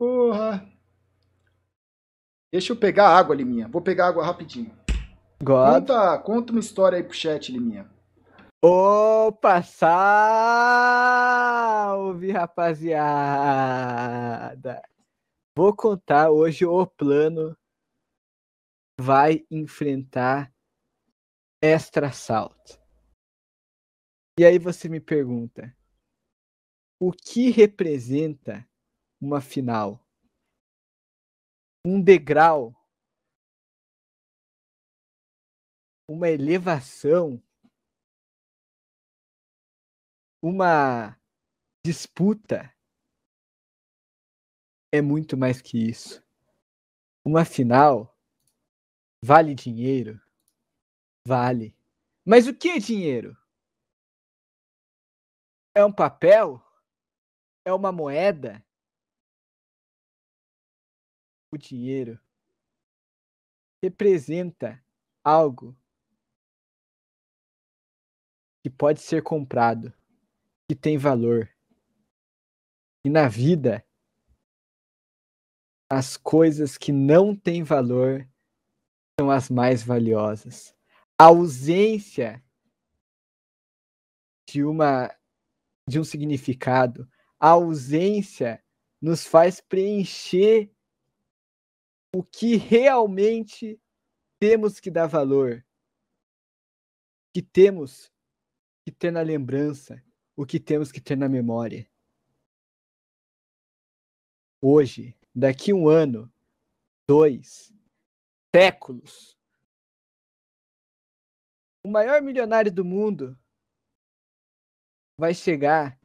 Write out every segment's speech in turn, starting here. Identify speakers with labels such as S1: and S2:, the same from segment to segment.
S1: Porra. Deixa eu pegar água, Liminha. Vou pegar água rapidinho.
S2: Conta,
S1: conta uma história aí pro chat, Liminha. Opa,
S3: salve, rapaziada! Vou contar hoje o plano vai enfrentar extra salto. E aí você me pergunta: o que representa uma
S2: final. Um degrau. Uma elevação. Uma disputa. É muito mais que isso. Uma final
S3: vale dinheiro. Vale. Mas o que é dinheiro?
S2: É um papel? É uma moeda? o dinheiro representa algo que pode ser
S3: comprado, que tem valor. E na vida, as coisas que não têm valor são as mais valiosas. A ausência de uma de um significado, a ausência nos faz preencher o que realmente temos que dar valor, que temos que ter na lembrança, o que temos que ter na memória.
S2: Hoje, daqui um ano, dois, séculos, o maior milionário do mundo vai chegar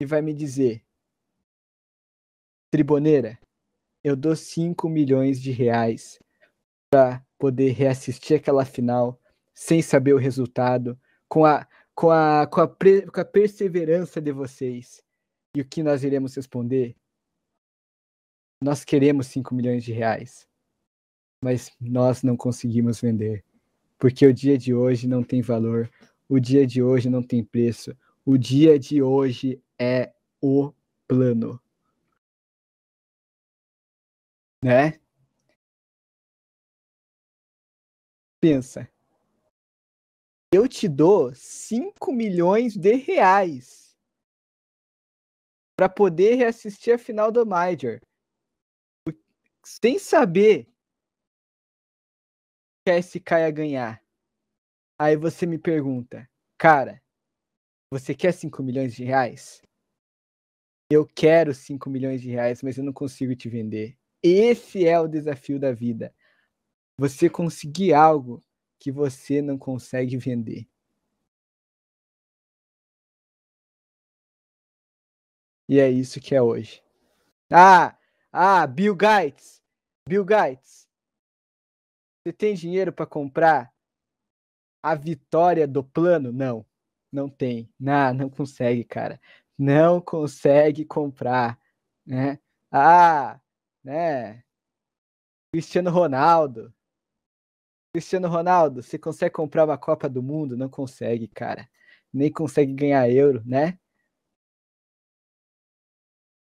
S2: e vai me dizer: Triboneira, eu dou 5 milhões de reais
S3: para poder reassistir aquela final sem saber o resultado, com a, com a, com a, pre, com a perseverança de vocês. E o que nós iremos responder? Nós queremos 5 milhões de reais, mas nós não conseguimos vender, porque o dia de hoje não tem valor, o dia de
S2: hoje não tem preço, o dia de hoje é o plano né? Pensa. Eu te dou 5 milhões de reais para poder reassistir
S3: a final do Major. Sem saber que a SK ia ganhar. Aí você me pergunta, cara, você quer 5 milhões de reais? Eu quero 5 milhões de reais, mas eu não consigo te vender. Esse é o desafio da vida.
S2: Você conseguir algo que você não consegue vender. E é isso que é hoje. Ah, ah, Bill Gates. Bill Gates.
S3: Você tem dinheiro para comprar a vitória do plano? Não. Não tem. Não, não consegue, cara. Não consegue comprar, né? Ah, né? Cristiano Ronaldo. Cristiano Ronaldo, você consegue comprar uma Copa do Mundo? Não consegue, cara.
S2: Nem consegue ganhar euro, né?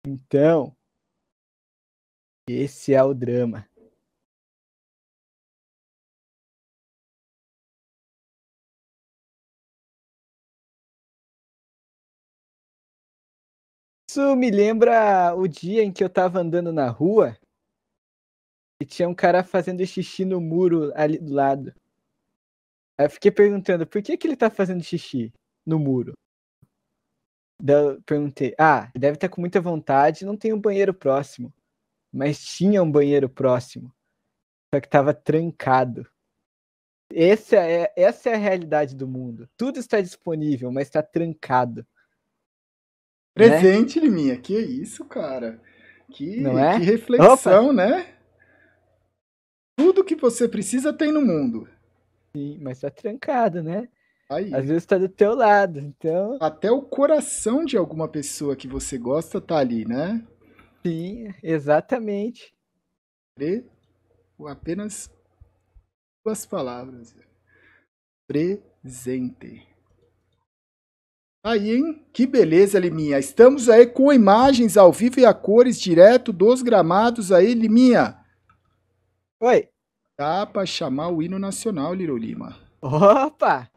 S2: Então, esse é o drama. Isso me lembra o dia em que eu tava andando na rua e tinha um cara fazendo xixi
S3: no muro ali do lado. Aí eu fiquei perguntando, por que, que ele tá fazendo xixi no muro? perguntei, ah, deve estar tá com muita vontade, não tem um banheiro próximo. Mas tinha um banheiro próximo. Só que tava trancado. Essa é, essa é a realidade do mundo. Tudo está disponível, mas está trancado. Né? Presente, né? Liminha, que isso,
S1: cara. Que, é? que reflexão, Opa. né? Tudo que você precisa tem no mundo. Sim, mas tá trancado, né? Aí. Às vezes tá do teu lado, então... Até o coração de alguma pessoa que você gosta tá ali, né? Sim, exatamente. Pre... Apenas duas palavras. Presente. Aí, hein? Que beleza, Liminha. Estamos aí com imagens ao vivo e a cores direto dos gramados aí, Liminha. Oi. Dá pra chamar o hino nacional, Liro Lima. Opa!